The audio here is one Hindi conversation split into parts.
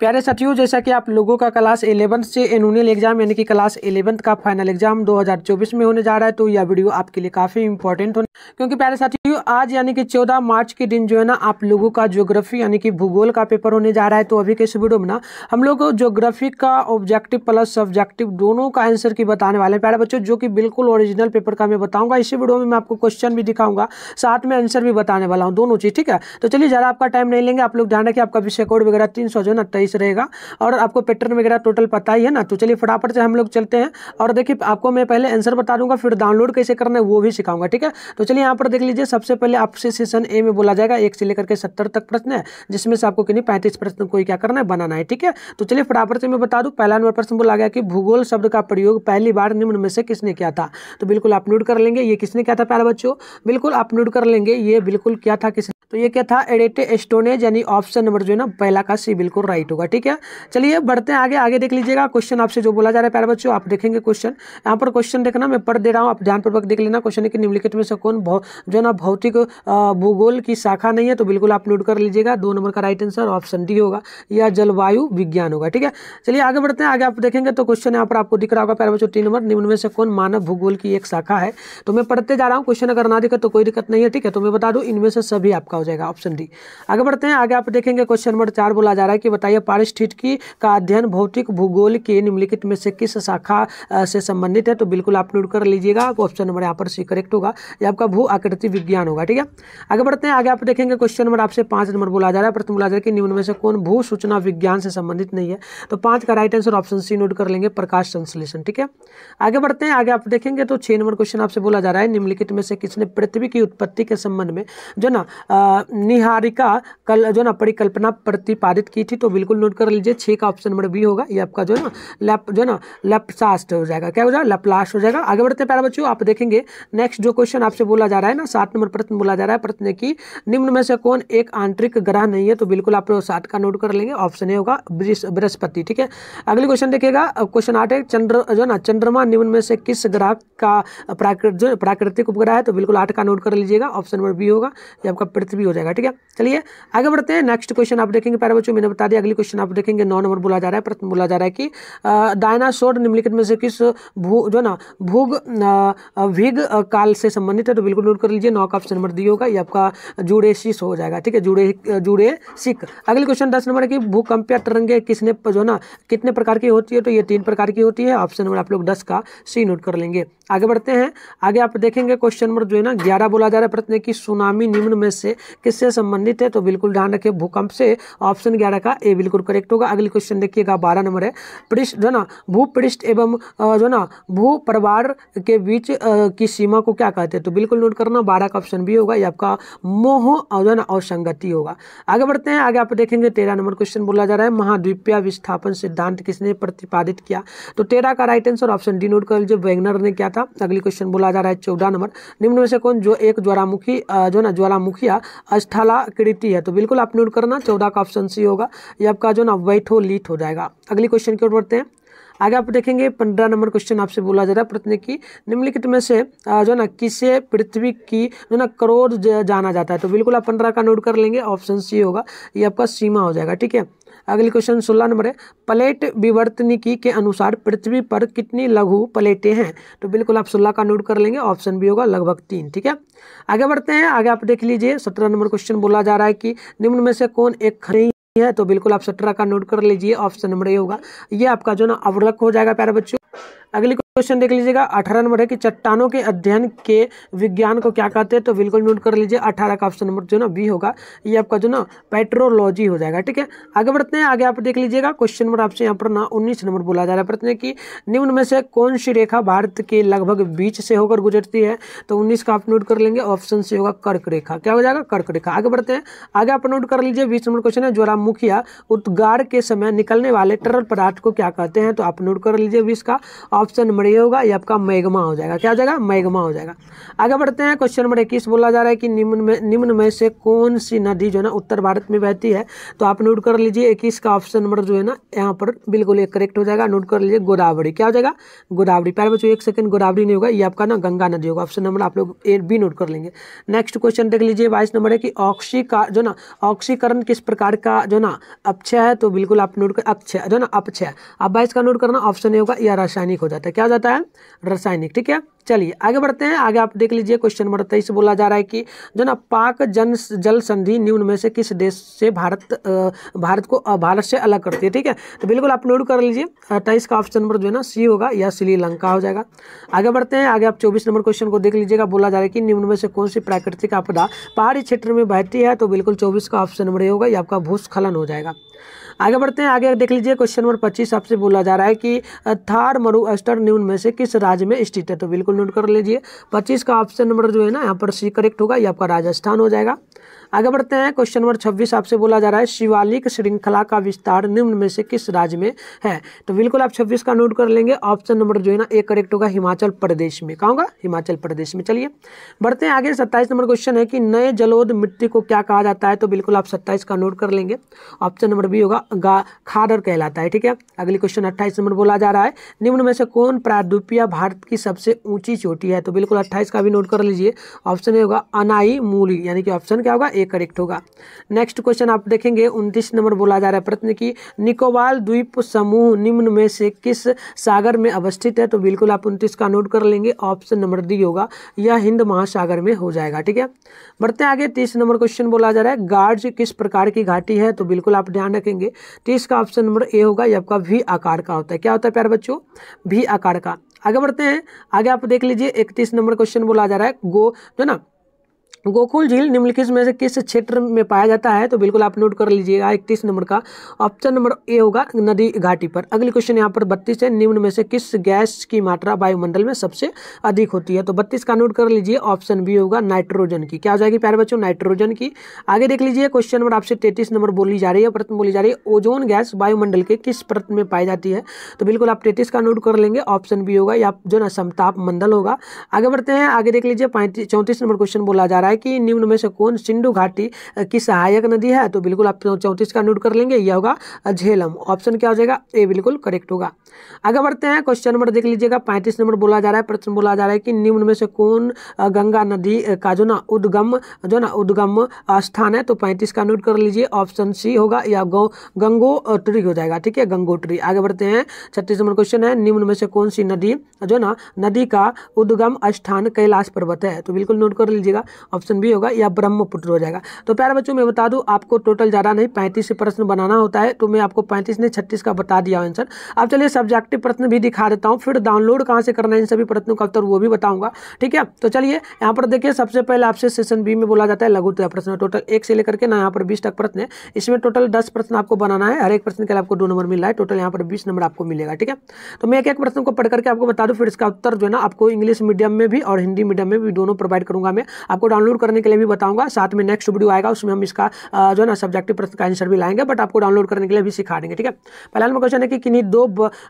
प्यारे साथियों जैसा कि आप लोगों का क्लास एलेवंथ से एनुअल एग्जाम यानी कि क्लास एलेवंथ का फाइनल एग्जाम 2024 में होने जा रहा है तो यह वीडियो आपके लिए काफ़ी इंपॉर्टेंट होने क्योंकि प्यारे साथियों आज यानी कि 14 मार्च के दिन जो है ना आप लोगों का ज्योग्राफी यानी कि भूगोल का पेपर होने जा रहा है तो अभी के इस वीडियो में ना हम लोग ज्योग्राफी का ऑब्जेक्टिव प्लस सब्जेक्टिव दोनों का आंसर की बताने वाले हैं प्यारे बच्चों जो कि बिल्कुल ओरिजिनल पेपर का मैं बताऊँगा इसी वीडियो में मैं आपको क्वेश्चन भी दिखाऊंगा साथ में आंसर भी बताने वाला हूँ दोनों चीज़ ठीक है तो चलिए ज़रा आपका टाइम नहीं लेंगे आप लोग ध्यान रखिए आपका विषय कोड वगैरह तीन जो ना बाईस रहेगा और आपको पैटर्न वगैरह टोटल पता ही है ना तो चलिए फटाफट से हम लोग चलते हैं और देखिए आपको मैं पहले आंसर बता दूंगा फिर डाउनलोड कैसे करना है वो भी सिखाऊंगा ठीक है तो चलिए यहाँ पर देख लीजिए सबसे पहले आपसे सेशन ए में बोला जाएगा एक से लेकर के सत्तर तक प्रश्न है जिसमें से आपको किन्हीं पैंतीस प्रश्न को क्या करना है बनाना है ठीक है तो चलिए फटाफट से मैं बता दूँ पहला नंबर प्रश्न बोला गया कि भूगोल शब्द का प्रयोग पहली बार निम्न में से किसने किया था तो बिल्कुल अपलोड कर लेंगे ये किसने किया था प्यारे बच्चों बिल्कुल अपलोड कर लेंगे ये बिल्कुल क्या था किसने तो ये क्या था एडेटे स्टोनेज यानी ऑप्शन नंबर जो है ना पहला का सी बिल्कुल राइट होगा ठीक है चलिए बढ़ते हैं आगे आगे देख लीजिएगा क्वेश्चन आपसे जो बोला जा रहा है प्यारे बच्चों आप देखेंगे क्वेश्चन यहाँ पर क्वेश्चन देखना मैं पढ़ दे रहा हूँ आप ध्यानपूर्वक देख लेना क्वेश्चन है कि निम्नलिखित में से कौन जो है ना भौतिक भूगोल की शाखा नहीं है तो बिल्कुल आप नोट कर लीजिएगा दो नंबर का राइट आंसर ऑप्शन डी होगा या जलवायु विज्ञान होगा ठीक है चलिए आगे बढ़ते हैं आगे आप देखेंगे तो क्वेश्चन यहाँ पर आपको दिख रहा होगा प्यारे बच्चों तीन नंबर निम्न में से कौन मानव भूगोल की एक शाखा है तो मैं पढ़ते जा रहा हूँ क्वेश्चन अगर ना दिक्कत तो कोई दिक्कत नहीं है ठीक है तो मैं बता दूँ इनमें से सभी आपका हो जाएगा ऑप्शन डी आगे बढ़ते हैं आगे आप देखेंगे क्वेश्चन नंबर चार बोला जा रहा है कि बताइए पारिस्थितिकी का अध्ययन भौतिक भूगोल के निम्नलिखित में से किस शाखा से संबंधित है तो बिल्कुल आप नोट कर लीजिएगा ऑप्शन नंबर यहाँ पर सी करेक्ट होगा या आपका भू आकृति विज्ञान होगा ठीक है आगे बढ़ते हैं आगे आप देखेंगे क्वेश्चन नंबर आपसे पाँच नंबर बोला जा रहा है प्रथम बोला जा रहा है कि निम्न में से कौन भू सूचना विज्ञान से संबंधित नहीं है तो पाँच का right answer option C note कर लेंगे प्रकाश संश्लेषण ठीक है आगे बढ़ते हैं आगे आप देखेंगे तो छः नंबर क्वेश्चन आपसे बोला जा रहा है निम्नलिखित में से किसने पृथ्वी की उत्पत्ति के संबंध में जो ना आ, निहारिका कल जो ना परिकल्पना प्रतिपादित की थी तो बिल्कुल नोट कर लीजिए छः का ऑप्शन नंबर बी होगा ये आपका जो है ना लेप जो है ना लेपसास्ट हो जाएगा क्या हो जाएगा लपलास्ट हो जाएगा आगे बढ़ते प्यारा बच्चों आप देखेंगे नेक्स्ट जो क्वेश्चन आपसे बोला जा रहा है ना सात नंबर प्रश्न बोला जा रहा है प्रश्न की निम्न में से कौन एक आंतरिक ग्रह नहीं है तो बिल्कुल आप सात का नोट कर लेंगे ऑप्शन ए होगा बृहस्पति ठीक है अगले क्वेश्चन देखिएगा क्वेश्चन आठ है चंद्र जो ना चंद्रमा निम्न में से किस ग्रह का प्राकृतिक उपग्रह है तो बिल्कुल आठ का नोट कर लीजिएगा ऑप्शन नंबर बी होगा ये आपका पृथ्वी भी हो जाएगा ठीक है चलिए आगे बढ़ते हैं नेक्स्ट क्वेश्चन आप देखेंगे प्यारे बच्चों मैंने बता दिया अगली क्वेश्चन आप देखेंगे नौ नंबर बोला जा रहा है प्रश्न बोला जा रहा है कि डायनासोर निम्नलिखित में से किस भू जो ना भूग विग काल से संबंधित है तो बिल्कुल नोट कर लीजिए नौ का ऑप्शन नंबर दी होगा ये आपका जूडेसिस हो जाएगा ठीक है जुड़े जुड़े सिक अगले क्वेश्चन दस नंबर है कि भूकंपीय तरंगे किसने जो ना कितने प्रकार की होती है तो ये तीन प्रकार की होती है ऑप्शन नंबर आप लोग दस का सी नोट कर लेंगे आगे बढ़ते हैं आगे आप देखेंगे क्वेश्चन नंबर जो है ना ग्यारह बोला जा रहा है प्रश्न की सुनामी निम्न में से किससे संबंधित है तो बिल्कुल ध्यान रखिए भूकंप से ऑप्शन ग्यारह का ए बिल्कुल करेक्ट होगा अगले क्वेश्चन देखिएगा बारह नंबर है पृष्ठ जो ना भूपृष्ठ एवं जो ना भू परिवार के बीच की सीमा को क्या कहते हैं तो बिल्कुल नोट करना बारह का ऑप्शन भी होगा या आपका मोह जो ना असंगति होगा आगे बढ़ते हैं आगे आप देखेंगे तेरह नंबर क्वेश्चन बोला जा रहा है महाद्वीपीय विस्थापन सिद्धांत किसने प्रतिपादित किया तो तेरह का right answer option D note कर लीजिए वेगनर ने क्या था अगले क्वेश्चन बोला जा रहा है चौदह नंबर निम्न में से कौन जो एक ज्वालामुखी जो ना ज्वालामुखिया स्थलाकृति है तो बिल्कुल आप नोट करना चौदह का ऑप्शन सी होगा ये आपका जो ना लीट हो जाएगा अगली क्वेश्चन की ओर बढ़ते हैं आगे आप देखेंगे पंद्रह नंबर क्वेश्चन आपसे बोला जा रहा है प्रश्न की निम्नलिखित में से जो ना किसे पृथ्वी की जो ना करोड़ जाना जाता है तो बिल्कुल आप पंद्रह का नोट कर लेंगे ऑप्शन सी होगा ये आपका सीमा हो जाएगा ठीक है अगले क्वेश्चन सोलह नंबर है प्लेट विवर्तनिकी के अनुसार पृथ्वी पर कितनी लघु प्लेटें हैं तो बिल्कुल आप सोलह का नोट कर लेंगे ऑप्शन भी होगा लगभग तीन ठीक है आगे बढ़ते हैं आगे आप देख लीजिए सत्रह नंबर क्वेश्चन बोला जा रहा है कि निम्न में से कौन एक खरी है तो बिल्कुल आप सत्रह का नोट कर लीजिए ऑप्शन नंबर ए होगा ये आपका जो ना अवरक हो जाएगा प्यारे बच्चों अगले क्वेश्चन देख लीजिएगा अठारह नंबर है कि चट्टानों के अध्ययन के विज्ञान को क्या कहते हैं तो बिल्कुल नोट कर लीजिए अठारह का ऑप्शन नंबर जो ना बी होगा ये आपका जो ना पेट्रोलॉजी हो जाएगा ठीक है आगे बढ़ते हैं आगे आप देख लीजिएगा क्वेश्चन नंबर आपसे यहाँ पर ना उन्नीस नंबर बोला जा रहा है प्रश्न की निम्न में से कौन सी रेखा भारत के लगभग बीच से होकर गुजरती है तो उन्नीस का आप नोट कर लेंगे ऑप्शन से होगा कर्क रेखा क्या हो जाएगा कर्क रेखा आगे बढ़ते हैं आगे आप नोट कर लीजिए बीस नंबर क्वेश्चन है ज्वरा मुखिया उद्गार के समय निकलने वाले तरल पदार्थ को क्या कहते हैं तो आप नोट कर लीजिए बीस का ऑप्शन नंबर ए होगा ये आपका मैगमा हो जाएगा क्या हो जाएगा मैगमा हो जाएगा आगे बढ़ते हैं क्वेश्चन नंबर इक्कीस बोला जा रहा है कि निम्न में निम्न में से कौन सी नदी जो है ना उत्तर भारत में बहती है तो आप नोट कर लीजिए इक्कीस का ऑप्शन नंबर जो है ना यहाँ पर बिल्कुल एक करेक्ट हो जाएगा नोट कर लीजिए गोदावरी क्या हो जाएगा गोदावरी पहले बच्चों एक सेकंड गोदावरी नहीं होगा ये आपका ना गंगा नदी होगा ऑप्शन नंबर आप लोग ए बी नोट कर लेंगे नेक्स्ट क्वेश्चन देख लीजिए बाईस नंबर है कि ऑक्सी का जो ना ऑक्सीकरण किस प्रकार का जो ना अक्षय है तो बिल्कुल आप नोट कर अक्षय जो ना अपक्षय अब बाईस का नोट करना ऑप्शन ए होगा या रासायनिक हो जाता है क्या हो जाता है रासायनिक ठीक है चलिए आगे बढ़ते हैं आगे आप देख लीजिए क्वेश्चन नंबर तेईस बोला जा रहा है कि जो ना पाक जन जल संधि न्यून में से किस देश से भारत भारत को भारत से अलग करती है ठीक है तो बिल्कुल आप नोट कर लीजिए तेईस का ऑप्शन नंबर जो है ना सी होगा या श्रीलंका हो जाएगा आगे बढ़ते हैं आगे आप चौबीस नंबर क्वेश्चन को देख लीजिएगा बोला जा रहा है कि निम्न में से कौन सी प्राकृतिक आपदा पहाड़ी क्षेत्र में बहती है तो बिल्कुल चौबीस का ऑप्शन नंबर ये होगा या आपका भूस्खलन हो जाएगा आगे बढ़ते हैं आगे देख लीजिए क्वेश्चन नंबर पच्चीस आपसे बोला जा रहा है कि थार मरु अस्टर न्यून में से किस राज्य में स्थित है तो बिल्कुल नोट कर लीजिए पच्चीस का ऑप्शन नंबर जो है ना यहाँ पर सी करेक्ट होगा ये आपका राजस्थान हो जाएगा आगे बढ़ते हैं क्वेश्चन नंबर छब्बीस आपसे बोला जा रहा है शिवालिक श्रृंखला का विस्तार निम्न में से किस राज्य में है तो बिल्कुल आप छब्बीस का नोट कर लेंगे ऑप्शन नंबर जो है ना एक करेक्ट होगा हिमाचल प्रदेश में कहा होगा हिमाचल प्रदेश में चलिए बढ़ते हैं आगे सत्ताईस नंबर क्वेश्चन है कि नए जलोद मिट्टी को क्या कहा जाता है तो बिल्कुल आप सत्ताईस का नोट कर लेंगे ऑप्शन नंबर बी होगा खादर कहलाता है ठीक है अगले क्वेश्चन अट्ठाईस नंबर बोला जा रहा है निम्न में से कौन प्रायद्वीपीय भारत की सबसे ऊंची चोटी है तो बिल्कुल अट्ठाईस का भी नोट कर लीजिए ऑप्शन ए होगा अनाई मूली यानी कि ऑप्शन क्या होगा ए करेक्ट होगा नेक्स्ट क्वेश्चन आप देखेंगे उन्तीस नंबर बोला जा रहा है प्रश्न की निकोबाल द्वीप समूह निम्न में से किस सागर में अवस्थित है तो बिल्कुल आप उन्तीस का नोट कर लेंगे ऑप्शन नंबर डी होगा यह हिंद महासागर में हो जाएगा ठीक है बढ़ते आगे तीस नंबर क्वेश्चन बोला जा रहा है गार्ज किस प्रकार की घाटी है तो बिल्कुल आप ध्यान रखेंगे तीस का ऑप्शन नंबर ए होगा ये आपका वी आकार का होता है क्या होता है प्यार बच्चों वी आकार का आगे बढ़ते हैं आगे आप देख लीजिए इकतीस नंबर क्वेश्चन बोला जा रहा है गो जो ना गोकुल झील निम्नलिखित में से किस क्षेत्र में पाया जाता है तो बिल्कुल आप नोट कर लीजिएगा इकतीस नंबर का ऑप्शन नंबर ए होगा नदी घाटी पर अगली क्वेश्चन यहाँ पर बत्तीस है निम्न में से किस गैस की मात्रा वायुमंडल में सबसे अधिक होती है तो बत्तीस का नोट कर लीजिए ऑप्शन बी होगा नाइट्रोजन की क्या हो जाएगी प्यारे बच्चों नाइट्रोजन की आगे देख लीजिए क्वेश्चन नंबर आपसे तैतीस नंबर बोली जा रही है प्रथम बोली जा रही है ओजोन गैस वायुमंडल के किस परत में पाई जाती है तो बिल्कुल आप तैतीस का नोट कर लेंगे ऑप्शन बी होगा या जो ना समताप मंडल होगा आगे बढ़ते हैं आगे देख लीजिए पैंतीस चौंतीस नंबर क्वेश्चन बोला जा रहा है रहा है कि निम्न में से कौन सिंधु घाटी की सहायक नदी है तो बिल्कुल आप चौंतीस का नोट कर लेंगे यह होगा झेलम ऑप्शन क्या हो जाएगा ए बिल्कुल करेक्ट होगा आगे बढ़ते हैं क्वेश्चन नंबर देख लीजिएगा पैंतीस नंबर बोला जा रहा है प्रश्न बोला जा रहा है कि निम्न में से कौन गंगा नदी का जो ना उद्गम जो ना उद्गम स्थान है तो पैंतीस का नोट कर लीजिए ऑप्शन सी होगा या गंगोत्री हो जाएगा ठीक है गंगोत्री आगे बढ़ते हैं छत्तीस नंबर क्वेश्चन है निम्न में से कौन सी नदी जो ना नदी का उद्गम स्थान कैलाश पर्वत है तो बिल्कुल नोट कर लीजिएगा ऑप्शन बी होगा या ब्रह्मपुत्र हो जाएगा तो प्यारे बच्चों मैं बता दूं आपको टोटल ज़्यादा नहीं पैंतीस प्रश्न बनाना होता है तो मैं आपको पैंतीस ने छत्तीस का बता दिया आंसर अब चलिए सब्जेक्टिव प्रश्न भी दिखा देता हूँ फिर डाउनलोड कहाँ से करना है इन सभी प्रश्नों का उत्तर वो भी बताऊँगा ठीक है तो चलिए यहाँ पर देखिए सबसे पहले आपसे सेशन बी में बोला जाता है लघु प्रश्न टोटल एक से लेकर के ना यहाँ पर बीस तक प्रश्न है इसमें टोटल दस प्रश्न आपको बनाना है हर एक प्रश्न के लिए आपको दो नंबर मिल रहा है टोटल यहाँ पर बीस नंबर आपको मिलेगा ठीक है तो मैं एक एक प्रश्न को पढ़ करके आपको बता दूँ फिर इसका उत्तर जो है ना आपको इंग्लिश मीडियम में भी और हिंदी मीडियम में भी दोनों प्रोवाइड करूंगा मैं आपको डाउनलोड डाउनलोड करने के लिए भी बताऊंगा साथ में नेक्स्ट वीडियो आएगा उसमें हम इसका जो है ना सब्जेक्टिव प्रश्न का आंसर भी लाएंगे बट आपको डाउनलोड करने के लिए भी सिखा देंगे ठीक है पहला नंबर क्वेश्चन है कि किन्हीं दो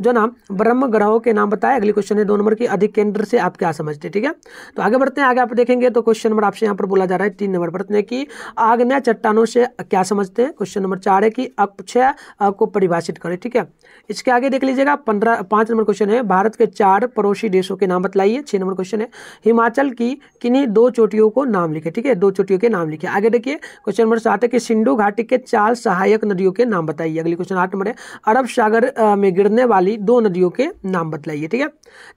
जो ना ब्रह्म ग्रहों के नाम बताए अगले क्वेश्चन है दो नंबर की अधिक केंद्र से आप क्या समझते ठीक है तो आगे बढ़ते हैं आगे आप देखेंगे तो क्वेश्चन नंबर आपसे यहाँ पर बोला जा रहा है तीन नंबर प्रश्न है कि आग्नेय चट्टानों से क्या समझते हैं क्वेश्चन नंबर चार है कि अक्षय को परिभाषित करें ठीक है इसके आगे देख लीजिएगा पंद्रह पाँच नंबर क्वेश्चन है भारत के चार पड़ोसी देशों के नाम बतलाइए छः नंबर क्वेश्चन है हिमाचल की किन्हीं दो चोटियों को नाम नाम लिखे ठीक है दो चोटियों के नाम लिखे आगे देखिए क्वेश्चन नंबर सात है कि सिंधु घाटी के चार सहायक नदियों के नाम बताइए अगले क्वेश्चन आठ नंबर है अरब सागर में गिरने वाली दो नदियों के नाम बताइए ठीक है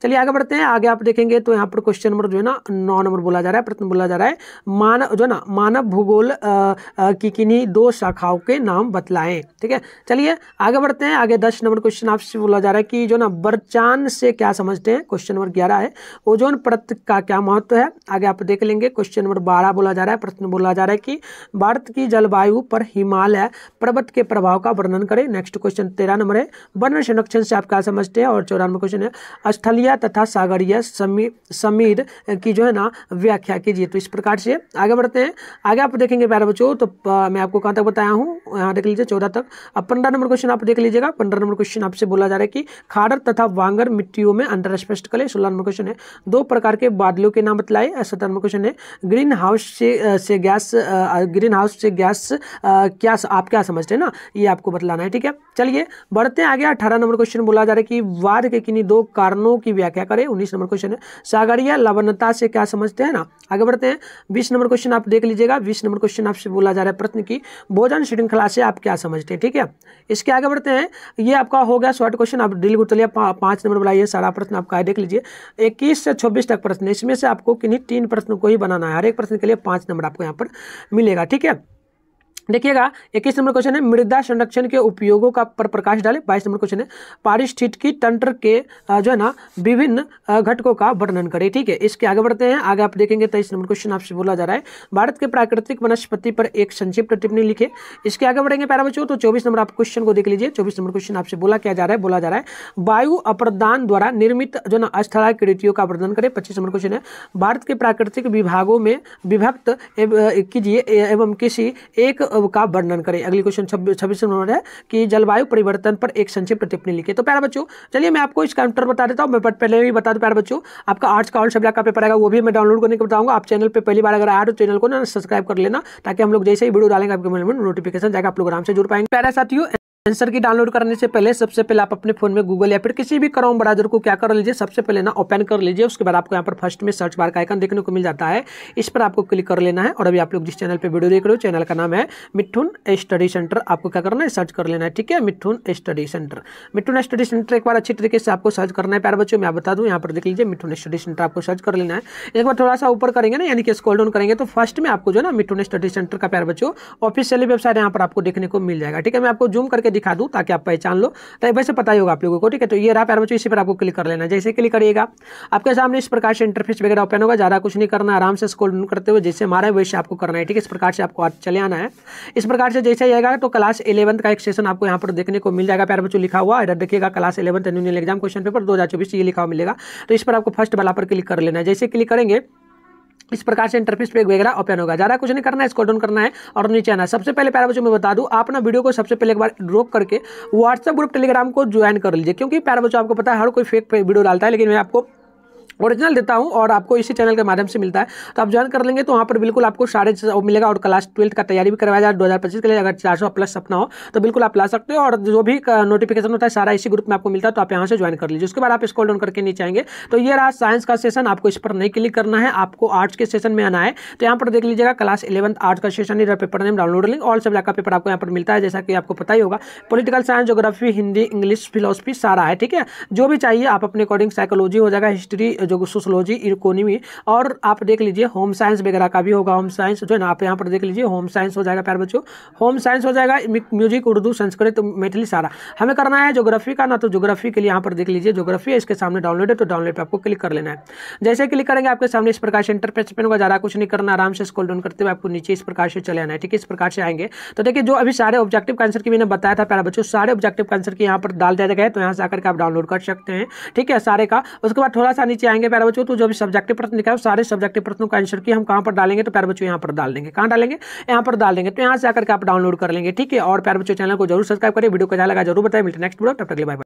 चलिए आगे बढ़ते हैं आगे आप देखेंगे तो यहाँ पर क्वेश्चन नंबर जो है ना नौ नंबर बोला जा रहा है प्रश्न बोला जा रहा है मानव जो ना मानव भूगोल की किन्हीं दो शाखाओं के नाम बतलाएं ठीक है चलिए आगे बढ़ते हैं आगे दस नंबर क्वेश्चन आपसे बोला जा रहा है कि जो ना बरचान से क्या समझते हैं क्वेश्चन नंबर ग्यारह है ओजोन परत का क्या महत्व है आगे आप देख लेंगे क्वेश्चन नंबर बारह बोला जा रहा है प्रश्न बोला जा रहा है कि भारत की जलवायु पर हिमालय पर्वत के प्रभाव का वर्णन करें नेक्स्ट क्वेश्चन तेरह नंबर है वन संरक्षण से आप क्या समझते हैं और चौरानवे क्वेश्चन है स्थलीय तथा सागरीय समीर की जो है ना व्याख्या कीजिए तो इस प्रकार से आगे बढ़ते हैं आगे आप देखेंगे प्यारे बच्चों तो मैं आपको कहाँ तक बताया हूँ यहाँ देख लीजिए चौदह तक अब पंद्रह नंबर क्वेश्चन आप देख लीजिएगा पंद्रह नंबर क्वेश्चन आपसे बोला जा रहा है कि खाड़ तथा वांगर मिट्टियों में अंतर स्पष्ट करें सोलह नंबर क्वेश्चन है दो प्रकार के बादलों के नाम बतलाए सत्रह नंबर क्वेश्चन है ग्रीन हाउस से से गैस ग्रीन हाउस से गैस क्या आप क्या समझते हैं ना ये आपको बतलाना है ठीक है चलिए बढ़ते हैं आगे अठारह नंबर क्वेश्चन बोला जा रहा है कि वाद के किन्हीं दो कारणों की व्याख्या करें उन्नीस नंबर क्वेश्चन है सागरिया लवनता से क्या समझते हैं ना आगे बढ़ते हैं बीस नंबर क्वेश्चन आप देख लीजिएगा बीस नंबर क्वेश्चन आपसे बोला जा रहा है प्रश्न की भोजन श्रृंखला से आप क्या समझते हैं ठीक है इसके आगे बढ़ते हैं ये आपका हो गया शॉर्ट क्वेश्चन आप डिल गुटलिया पाँच नंबर बोला सारा प्रश्न आपका देख लीजिए इक्कीस से छब्बीस तक प्रश्न इसमें से आपको किन्हीं तीन प्रश्न को ही बनाना है हर प्रश्न के लिए पांच नंबर आपको यहाँ पर मिलेगा ठीक है देखिएगा इक्कीस नंबर क्वेश्चन है मृदा संरक्षण के उपयोगों का पर प्रकाश डाले बाईस नंबर क्वेश्चन है पारिस्थितिकी तंत्र के जो है ना विभिन्न घटकों का वर्णन करें ठीक है इसके आगे बढ़ते हैं आगे आप देखेंगे तेईस नंबर क्वेश्चन आपसे बोला जा रहा है भारत के प्राकृतिक वनस्पति पर एक संक्षिप्त टिप्पणी लिखे इसके आगे बढ़ेंगे प्यारा बच्चों तो चौबीस नंबर आप क्वेश्चन को देख लीजिए चौबीस नंबर क्वेश्चन आपसे बोला क्या जा रहा है बोला जा रहा है वायु अप्रदान द्वारा निर्मित जो ना कृतियों का वर्णन करें पच्चीस नंबर क्वेश्चन है भारत के प्राकृतिक विभागों में विभक्त कीजिए एवं किसी एक का वर्णन करें अगली क्वेश्चन छब्बीस नंबर है कि जलवायु परिवर्तन पर एक संक्षिप्त टिप्पणी लिखे तो प्यारा बच्चों चलिए मैं आपको इसका आंसर बता देता हूँ मैं पहले भी बता दूँ प्यारा बच्चों आपका आर्ट्स का ऑल का पेपर आएगा वो भी मैं डाउनलोड करने को बताऊंगा आप चैनल पर पहली बार अगर आया तो चैनल को ना सब्सक्राइब कर लेना ताकि हम लोग जैसे ही वीडियो डालेंगे आपके मोबाइल में नोटिफिकेशन जाएगा आप लोग आराम से जुड़ पाएंगे प्यारा साथियों आंसर की डाउनलोड करने से पहले सबसे पहले आप अपने फोन में गूगल या फिर किसी भी क्रोम ब्राउजर को क्या कर लीजिए सबसे पहले ना ओपन कर लीजिए उसके बाद आपको यहाँ पर फर्स्ट में सर्च बार का आइकन देखने को मिल जाता है इस पर आपको क्लिक कर लेना है और अभी आप लोग जिस चैनल पर वीडियो देख रहे हो चैनल का नाम है मिठुन स्टडी सेंटर आपको क्या करना है सर्च कर लेना है ठीक है Mithun study centre Mithun study centre एक बार अच्छी तरीके से आपको सर्च करना है प्यार बच्चों मैं बता दूँ यहाँ पर देख लीजिए मिठुन स्टडी सेंटर आपको सर्च कर लेना है एक बार थोड़ा सा ऊपर करेंगे ना यानी कि स्कॉल डाउन करेंगे तो फर्स्ट में आपको जो ना मिठुन स्टडी सेंटर का प्यार बच्चों ऑफिशियली वेबसाइट यहाँ पर आपको देखने को मिल जाएगा ठीक है मैं आपको जूम करके दिखा दूँ ताकि आप पहचान लो तो वैसे पता ही होगा आप लोगों को ठीक है तो ये रहा प्यार बच्चों इसी पर आपको क्लिक कर लेना जैसे क्लिक करिएगा आपके सामने इस प्रकार से इंटरफेस वगैरह ओपन होगा ज़्यादा कुछ नहीं करना आराम से स्कोल करते हुए जैसे हमारा है वैसे आपको करना है ठीक है इस प्रकार से आपको चले आना है इस प्रकार से जैसे आएगा तो क्लास इलेवंथ का एक सेशन आपको यहाँ पर देखने को मिल जाएगा प्यार बच्चों लिखा हुआ इधर देखिएगा class eleventh annual exam question paper दो ये लिखा हुआ मिलेगा तो इस पर आपको फर्स्ट वाला पर क्लिक कर लेना है जैसे क्लिक करेंगे इस प्रकार से इंटरफेस पे वगैरह ओपन होगा ज़्यादा कुछ नहीं करना है इसको डाउन करना है और नीचे आना सबसे पहले प्यारा बच्चों में बता दूँ आप ना वीडियो को सबसे पहले एक बार ड्रॉप करके व्हाट्सएप ग्रुप टेलीग्राम को ज्वाइन कर लीजिए क्योंकि प्यारा बच्चों आपको पता है हर कोई फेक वीडियो डालता है लेकिन मैं आपको ओरिजिनल देता हूँ और आपको इसी चैनल के माध्यम से मिलता है तो आप ज्वाइन कर लेंगे तो वहाँ पर बिल्कुल आपको सारे मिलेगा और क्लास ट्वेल्थ का तैयारी भी करवाया जाए दो हज़ार पच्चीस के लिए अगर चार सौ प्लस सपना हो तो बिल्कुल आप ला सकते हो और जो भी नोटिफिकेशन होता है सारा इसी ग्रुप में आपको मिलता है तो आप यहाँ से ज्वाइन कर लीजिए उसके बाद आप स्कॉल डाउन करके नीचे आएंगे तो ये रहा साइंस का सेशन आपको इस पर नहीं क्लिक करना है आपको आर्ट्स के सेशन में आना है तो यहाँ पर देख लीजिएगा क्लास इलेवंथ आर्ट्स का सेशन इधर paper name download link all subject का पेपर आपको यहाँ पर मिलता है जैसा कि आपको पता ही होगा political science geography Hindi English philosophy सारा है ठीक है जो भी चाहिए आप अपने अकॉर्डिंग साइकोलॉजी हो जाएगा हिस्ट्री जो कि सोशोलॉजी इकोनॉमी और आप देख लीजिए होम साइंस वगैरह का भी होगा होम साइंस जो है ना आप यहाँ पर देख लीजिए होम साइंस हो जाएगा प्यार बच्चों होम साइंस हो जाएगा म्यूजिक उर्दू संस्कृत मैथिली सारा हमें करना है जोग्राफी का ना तो जोग्राफी के लिए यहाँ पर देख लीजिए जोग्राफी इसके सामने डाउनलोड है तो डाउनलोड पर आपको क्लिक कर लेना है जैसे क्लिक करेंगे आपके सामने इस प्रकार से इंटरफेस पेन होगा ज़्यादा कुछ नहीं करना आराम से स्कॉल डाउन करते हुए आपको नीचे इस प्रकार से चले आना है ठीक है इस प्रकार से आएंगे तो देखिए जो अभी सारे ऑब्जेक्टिव का आंसर की मैंने बताया था प्यारा बच्चों सारे ऑब्जेक्टिव का आंसर की यहाँ पर डाल दिया गया है तो यहाँ से आकर के आप डाउनलोड कर सकते हैं ठीक है सारे का उसके बाद थोड़ा सा नीचे आएंगे प्यारे बच्चों तो जो भी सब्जेक्टिव प्रश्न लिखा है सारे सब्जेक्टिव प्रश्नों का आंसर की हम कहाँ पर डालेंगे तो प्यारे बच्चों यहाँ पर डाल देंगे कहाँ डालेंगे यहाँ पर डाल देंगे तो यहाँ से आकर आप डाउनलोड कर लेंगे ठीक है और प्यारे बच्चों चैनल को जरूर सब्सक्राइब करें वीडियो को जाएगा अच्छा जरूर बताएं मिलते नेक्स्ट वीडियो तब तक बाय